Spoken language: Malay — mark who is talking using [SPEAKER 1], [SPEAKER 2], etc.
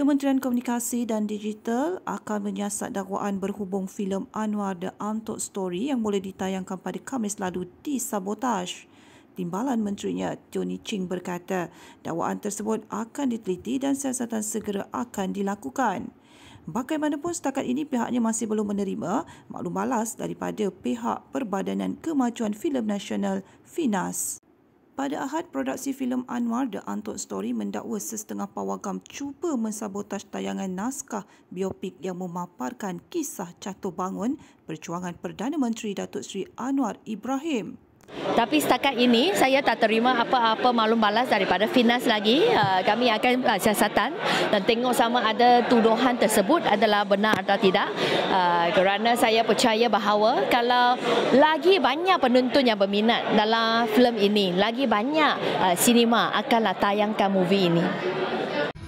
[SPEAKER 1] Kementerian Komunikasi dan Digital akan menyiasat dakwaan berhubung filem Anwar The Untold Story yang boleh ditayangkan pada Khamis lalu di Sabotage. Timbalan Menterinya Tony Ching berkata dakwaan tersebut akan diteliti dan siasatan segera akan dilakukan. Bagaimanapun setakat ini pihaknya masih belum menerima maklum balas daripada pihak Perbadanan Kemajuan Filem Nasional FINAS. Pada Ahad, produksi filem Anwar The Untold Story mendakwa sesetengah pawagam cuba mensabotaj tayangan naskah biopik yang memaparkan kisah catur bangun perjuangan Perdana Menteri Datuk Seri Anwar Ibrahim. Tapi
[SPEAKER 2] setakat ini saya tak terima apa-apa malum balas daripada Finas lagi. Ah, kami akan ah, siasatan dan tengok sama ada tuduhan tersebut adalah benar atau tidak. Ah, kerana saya percaya bahawa kalau lagi banyak penonton yang berminat dalam filem ini, lagi banyak sinema akanlah tayangkan movie ini.